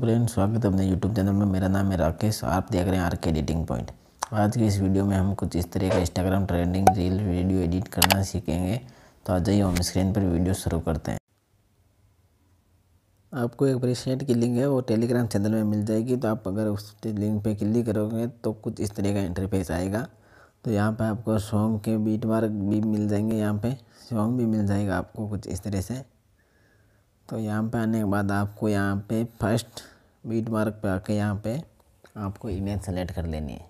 friends स्वागत है अपने यूट्यूब चैनल में मेरा नाम है राकेश आप देख रहे हैं आर के एडिटिंग पॉइंट आज के इस वीडियो में हम कुछ इस तरह का Instagram trending reel video edit करना सीखेंगे तो आ जाइए होम स्क्रीन पर वीडियो शुरू करते हैं आपको एक प्रेसेंट की लिंक है वो टेलीग्राम चैनल में मिल जाएगी तो आप अगर उस लिंक पर क्लिक करोगे तो कुछ इस तरह का इंटरफेस आएगा तो यहाँ पर आपको सॉन्ग के बीट मार्क भी मिल जाएंगे यहाँ पर सॉन्ग भी मिल जाएगा आपको कुछ इस तरह से तो यहाँ पे आने के बाद आपको यहाँ पे फर्स्ट बीट मार्क पे आके यहाँ पे आपको इमेज सेलेक्ट कर लेनी है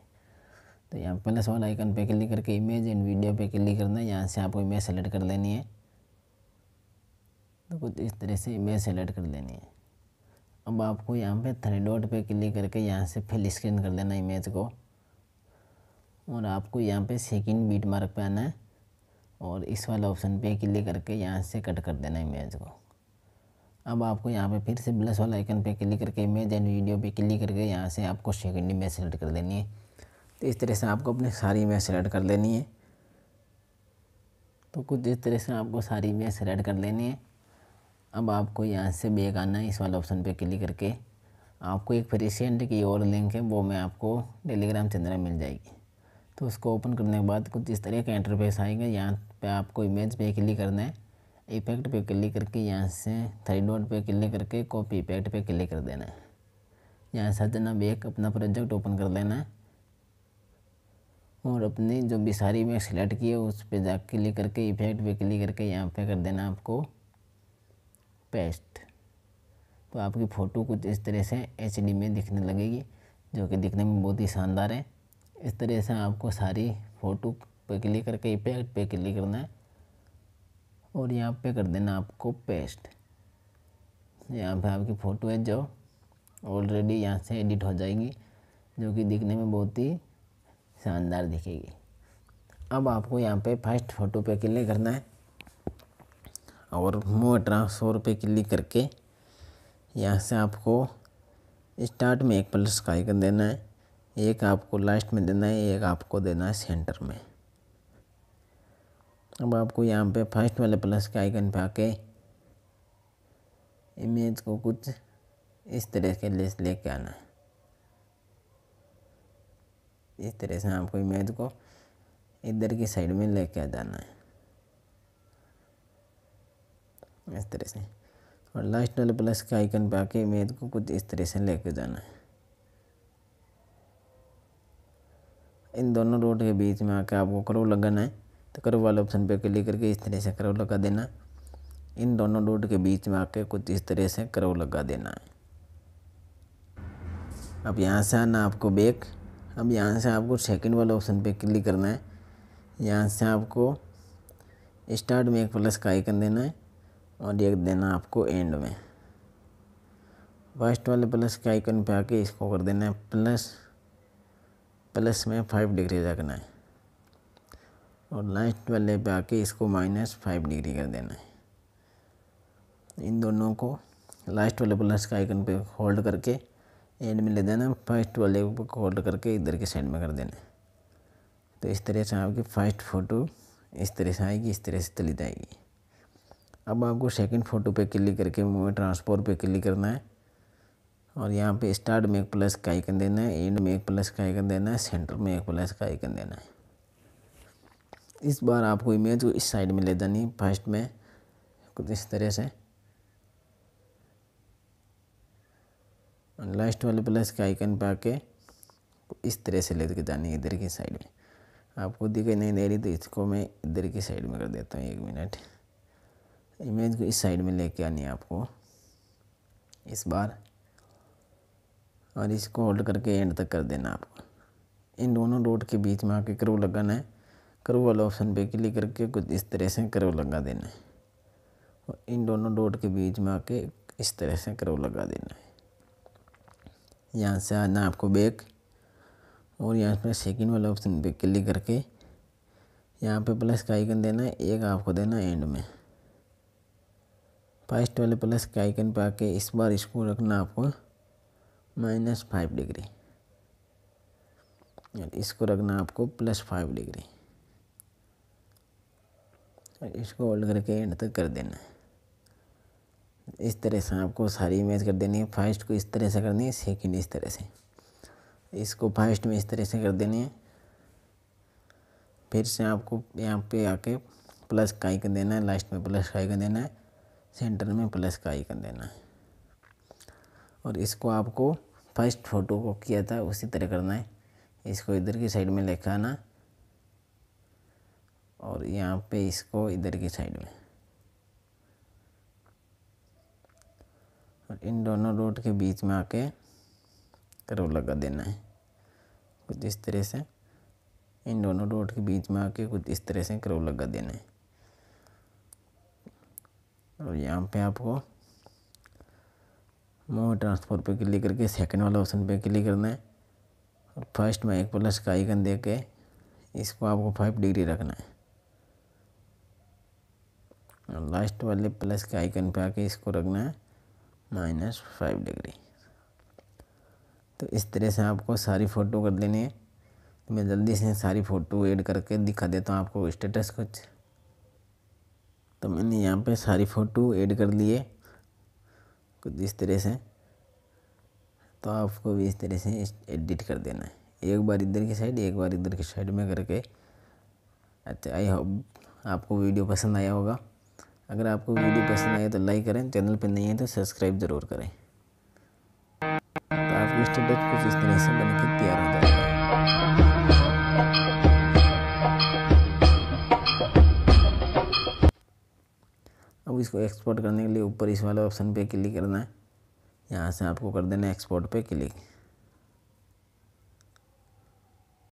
तो यहाँ प्लस वाला आइकन पे क्लिक करके इमेज एंड वीडियो पे क्लिक करना है यहाँ से आपको इमेज सेलेक्ट कर लेनी है तो कुछ इस तरह से इमेज सेलेक्ट कर लेनी है अब आपको यहाँ पे थ्री डॉट पे क्लिक करके यहाँ से फिल स्क्रीन कर लेना इमेज को और आपको यहाँ पे सेकंड बीट मार्क पे आना है और इस वाला ऑप्शन पे क्लिक करके यहाँ से कट कर देना इमेज को अब आपको यहाँ पे फिर से प्लस वाला आइकन पे क्लिक करके इमेज एंड वीडियो पे क्लिक करके यहाँ से आपको सेकेंड इमेज सेलेक्ट कर देनी है तो इस तरह से आपको अपनी सारी इमेज सेलेक्ट कर लेनी है तो कुछ इस तरह से आपको सारी इमेज सेलेक्ट कर लेनी है अब आपको यहाँ से बैग आना है इस वाले ऑप्शन पर क्लिक करके आपको एक फ्रेशेंट की और लिंक है वो मैं आपको टेलीग्राम चंद्रा मिल जाएगी तो उसको ओपन करने के बाद कुछ इस तरह का इंटरफेस आएगा यहाँ पे आपको इमेज पे क्लिक करना है इफेक्ट पे क्लिक करके यहाँ से थ्री डॉट पे क्लिक करके कॉपी इफेक्ट पे क्लिक कर देना है यहाँ से जनाब एक अपना प्रोजेक्ट ओपन कर लेना है और अपनी जो बिसारी में सिलेक्ट किए उस पर जा क्लिक करके इफेक्ट पे क्लिक करके यहाँ पे कर देना आपको पेस्ट तो आपकी फ़ोटो कुछ इस तरह से एच में दिखने लगेगी जो कि दिखने में बहुत ही शानदार है इस तरह से आपको सारी फ़ोटो पे क्लिक करके इफेक्ट पे क्लिक करना है और यहाँ पे कर देना आपको पेस्ट यहाँ पे आपकी फ़ोटो है जो ऑलरेडी यहाँ से एडिट हो जाएगी जो कि दिखने में बहुत ही शानदार दिखेगी अब आपको यहाँ पे फर्स्ट फ़ोटो पे क्लिक करना है और मोह ट्रांसफोर पे क्लिक करके यहाँ से आपको स्टार्ट में एक प्लस का आइकन देना है एक आपको लास्ट में देना है एक आपको देना है सेंटर में अब आपको यहाँ पे फर्स्ट वाले प्लस के आइकन पे आके इमेज को कुछ इस तरह के ले लेके आना है इस तरह से आपको इमेज को इधर की साइड में ले कर जाना है इस तरह से और लास्ट वाले प्लस के आइकन पे आके इमेज को कुछ इस तरह से ले कर जाना है इन दोनों रोड के बीच में आके आपको क्रो लगाना है तो कर्व वाले ऑप्शन पर क्लिक करके इस तरह से कर्व लगा देना इन दोनों डोट के बीच में आके कुछ इस तरह से कर्व लगा देना है अब यहाँ से आना आपको बैक अब यहाँ से आपको सेकंड वाले ऑप्शन पे क्लिक करना है यहाँ से आपको स्टार्ट में एक प्लस का आइकन देना है और एक देना आपको एंड में फर्स्ट वाले प्लस के आइकन पे आके इसको कर देना है प्लस प्लस में फाइव डिग्री रखना है और लास्ट वाले पे आके इसको माइनस फाइव डिग्री कर देना है इन दोनों को लास्ट वाले प्लस का आइकन पे होल्ड करके एंड में ले देना फर्स्ट वाले पे होल्ड करके इधर के साइड में कर देना है तो इस तरह से आपकी फर्स्ट फ़ोटो इस तरह से आएगी इस तरह से चली जाएगी अब आपको सेकंड फ़ोटो पे क्लिक करके मूव ट्रांसपोर्ट पे क्लिक करना है और यहाँ पे स्टार्ट में एक प्लस का आइकन देना है एंड में एक प्लस का आइकन देना है सेंटर में एक प्लस का आइकन देना है इस बार आपको इमेज को इस साइड में ले जानी फर्स्ट में कुछ इस तरह से लास्ट वाले प्लस के आइकन पर आके इस तरह से लेके जानी इधर की साइड में आपको दिखाई नहीं दे रही तो इसको मैं इधर की साइड में कर देता हूँ एक मिनट इमेज को इस साइड में लेके आनी है आपको इस बार और इसको होल्ड करके एंड तक कर देना आपको इन दोनों डोट के बीच में आके क्रू लगाना है कर्व वाला ऑप्शन पे क्लिक करके कुछ इस तरह से कर्व लगा देना है और इन दोनों डॉट के बीच में आके इस तरह से कर्व लगा देना है यहाँ से आना आपको बैक और यहाँ पर सेकंड वाला ऑप्शन पे क्लिक करके यहाँ पे प्लस का आइकन देना है एक आपको देना है एंड में फर्स्ट वाले प्लस के आइकन पर आके इस बार इसको रखना आपको माइनस फाइव डिग्री और इसको रखना आपको प्लस फाइव डिग्री इसको होल्ड करके एंड तक कर देना है इस तरह से आपको सारी इमेज कर देनी है फर्स्ट को इस तरह से करनी है सेकंड इस तरह से इसको फर्स्ट में इस तरह से कर देनी है फिर से आपको यहाँ पे आके प्लस का आइकन देना है लास्ट में प्लस का आइकन देना है सेंटर में प्लस का आइकन देना है और इसको आपको फर्स्ट फ़ोटो को किया था उसी तरह करना है इसको इधर की साइड में लेकर आना और यहाँ पे इसको इधर की साइड में और इन दोनों रोड के बीच में आके करो लगा देना है कुछ इस तरह से इन दोनों रोड के बीच में आके कुछ इस तरह से करो लगा देना है और यहाँ पे आपको मोर ट्रांसपोर्ट पे क्लिक करके सेकंड वाला ऑप्शन पे क्लिक करना है और फर्स्ट में एक प्लस का आइकन दे के इसको आपको फाइव डिग्री रखना है और लास्ट वाले प्लस के आइकन पे आके इसको रखना है माइनस फाइव डिग्री तो इस तरह से आपको सारी फ़ोटो कर लेनी है तो मैं जल्दी से सारी फ़ोटो ऐड करके दिखा देता हूँ आपको स्टेटस कुछ तो मैंने यहाँ पे सारी फ़ोटो ऐड कर लिए कुछ इस तरह से तो आपको भी इस तरह से एडिट कर देना है एक बार इधर की साइड एक बार इधर की साइड में करके अच्छा आई होप आपको वीडियो पसंद आया होगा अगर आपको वीडियो पसंद आए तो लाइक करें चैनल पर नहीं है तो सब्सक्राइब ज़रूर करें तो आपकी स्टेटस कुछ इस तरह से बनकर तैयार हो जाएगा अब इसको एक्सपोर्ट करने के लिए ऊपर इस वाले ऑप्शन पे क्लिक करना है यहाँ से आपको कर देना एक्सपोर्ट पे क्लिक